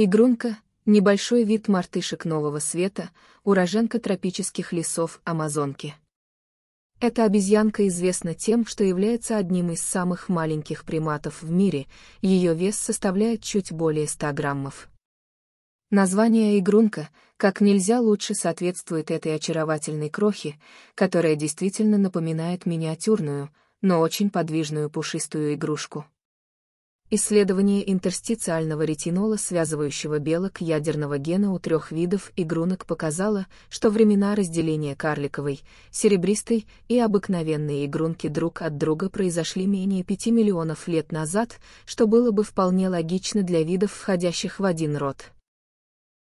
Игрунка — небольшой вид мартышек нового света, уроженка тропических лесов Амазонки. Эта обезьянка известна тем, что является одним из самых маленьких приматов в мире, ее вес составляет чуть более 100 граммов. Название «игрунка» как нельзя лучше соответствует этой очаровательной крохе, которая действительно напоминает миниатюрную, но очень подвижную пушистую игрушку. Исследование интерстициального ретинола, связывающего белок ядерного гена у трех видов игрунок, показало, что времена разделения карликовой, серебристой и обыкновенной игрунки друг от друга произошли менее 5 миллионов лет назад, что было бы вполне логично для видов, входящих в один род.